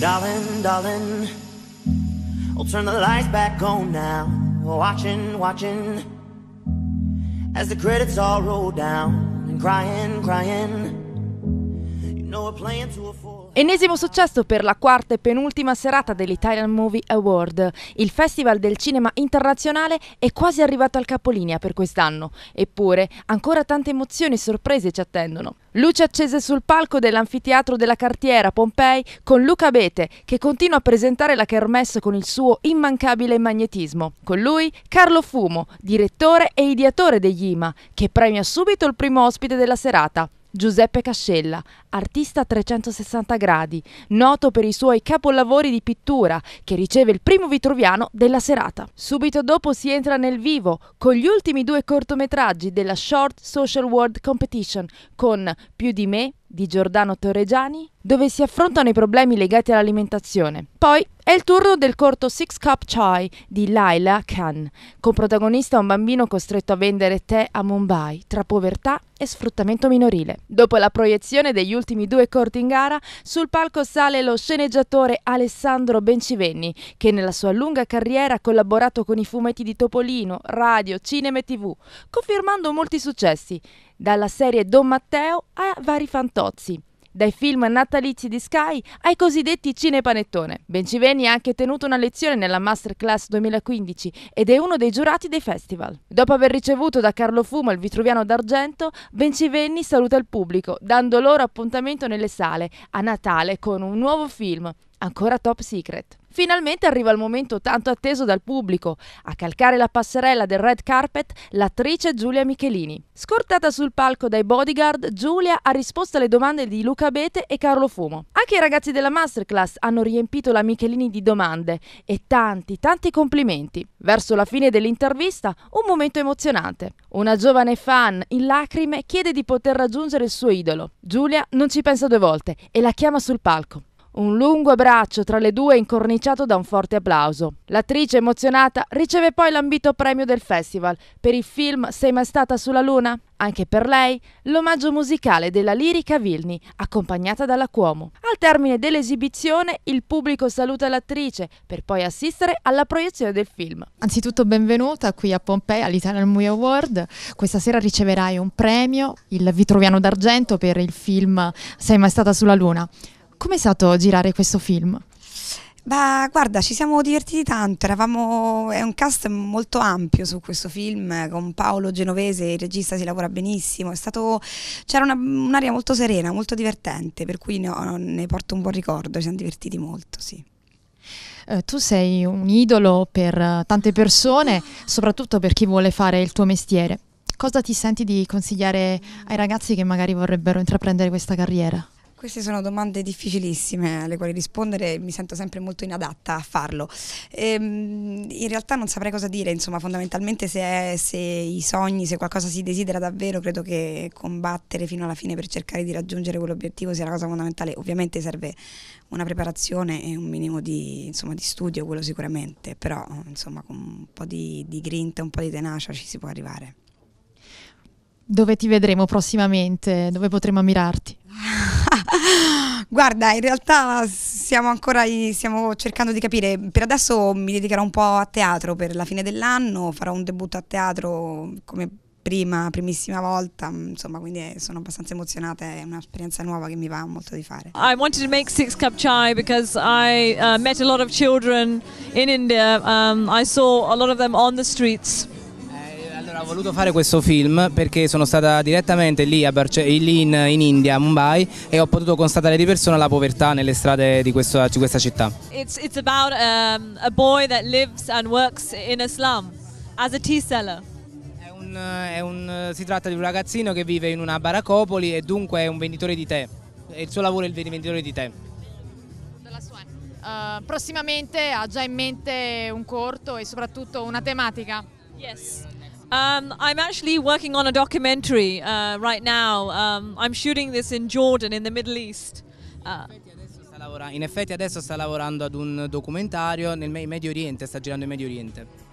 Darling, darling, I'll turn the lights back on now. Watching, watching, as the credits all roll down and crying, crying. You know we're playing to a full. Ennesimo successo per la quarta e penultima serata dell'Italian Movie Award. Il Festival del Cinema Internazionale è quasi arrivato al capolinea per quest'anno, eppure ancora tante emozioni e sorprese ci attendono. Luce accese sul palco dell'Anfiteatro della Cartiera Pompei con Luca Bete, che continua a presentare la Kermesse con il suo immancabile magnetismo. Con lui Carlo Fumo, direttore e ideatore degli IMA, che premia subito il primo ospite della serata. Giuseppe Cascella, artista a 360 gradi, noto per i suoi capolavori di pittura, che riceve il primo Vitruviano della serata. Subito dopo si entra nel vivo con gli ultimi due cortometraggi della Short Social World Competition con Più di me di Giordano Torregiani, dove si affrontano i problemi legati all'alimentazione. Poi è il turno del corto Six Cup Chai di Laila Khan, con protagonista un bambino costretto a vendere tè a Mumbai tra povertà e sfruttamento minorile. Dopo la proiezione degli ultimi due corti in gara, sul palco sale lo sceneggiatore Alessandro Bencivenni, che nella sua lunga carriera ha collaborato con i fumetti di Topolino, radio, cinema e tv, confermando molti successi dalla serie Don Matteo a vari fantozzi, dai film natalizi di Sky ai cosiddetti cinepanettone. Bencivenni ha anche tenuto una lezione nella Masterclass 2015 ed è uno dei giurati dei festival. Dopo aver ricevuto da Carlo Fumo il Vitruviano d'Argento, Bencivenni saluta il pubblico, dando loro appuntamento nelle sale a Natale con un nuovo film, ancora top secret. Finalmente arriva il momento tanto atteso dal pubblico. A calcare la passerella del red carpet l'attrice Giulia Michelini. Scortata sul palco dai bodyguard, Giulia ha risposto alle domande di Luca Bete e Carlo Fumo. Anche i ragazzi della masterclass hanno riempito la Michelini di domande e tanti, tanti complimenti. Verso la fine dell'intervista, un momento emozionante. Una giovane fan in lacrime chiede di poter raggiungere il suo idolo. Giulia non ci pensa due volte e la chiama sul palco. Un lungo abbraccio tra le due incorniciato da un forte applauso. L'attrice emozionata riceve poi l'ambito premio del festival per il film Sei mai stata sulla luna? Anche per lei l'omaggio musicale della lirica Vilni, accompagnata dalla Cuomo. Al termine dell'esibizione il pubblico saluta l'attrice per poi assistere alla proiezione del film. Anzitutto benvenuta qui a Pompei all'Italian Movie Award. Questa sera riceverai un premio, il Vitruviano d'Argento per il film Sei mai stata sulla luna. Com'è stato girare questo film? Beh, guarda, ci siamo divertiti tanto, Eravamo, è un cast molto ampio su questo film, con Paolo Genovese, il regista, si lavora benissimo, stato, c'era una, un'aria molto serena, molto divertente, per cui ne, ho, ne porto un buon ricordo, ci siamo divertiti molto, sì. Eh, tu sei un idolo per eh, tante persone, soprattutto per chi vuole fare il tuo mestiere. Cosa ti senti di consigliare ai ragazzi che magari vorrebbero intraprendere questa carriera? Queste sono domande difficilissime alle quali rispondere, mi sento sempre molto inadatta a farlo. Ehm, in realtà non saprei cosa dire, insomma fondamentalmente se, è, se i sogni, se qualcosa si desidera davvero, credo che combattere fino alla fine per cercare di raggiungere quell'obiettivo sia la cosa fondamentale. Ovviamente serve una preparazione e un minimo di, insomma, di studio, quello sicuramente, però insomma con un po' di, di grinta, un po' di tenacia ci si può arrivare. Dove ti vedremo prossimamente? Dove potremo ammirarti? Ah, Guarda, in realtà stiamo ancora stiamo cercando di capire. Per adesso mi dedicherò un po' a teatro per la fine dell'anno, farò un debutto a teatro come prima, primissima volta, mm, insomma, quindi eh, sono abbastanza emozionata, è un'esperienza nuova che mi va molto di fare. I wanted to make Six Cup Chai because I uh, met a lot of children in India. Um, I saw a lot of them on the streets. Allora, ho voluto fare questo film perché sono stata direttamente lì, Barce- lì in, in, India, a Mumbai, e ho potuto constatare di persona la povertà nelle strade di questa, di questa città. It's, it's about um, a boy that lives and works in a slum as a tea seller. È un, è un, si tratta di un ragazzino che vive in una baraccopoli e dunque è un venditore di tè. il suo lavoro è il venditore di tè. Uh, prossimamente ha già in mente un corto e soprattutto una tematica? Yes. Um, I'm actually working on a documentary uh, right now. Um, I'm shooting this in Jordan, in the Middle East. Uh, in effetti adesso sta lavorando ad un documentario nel Medio Oriente, sta girando in Medio Oriente.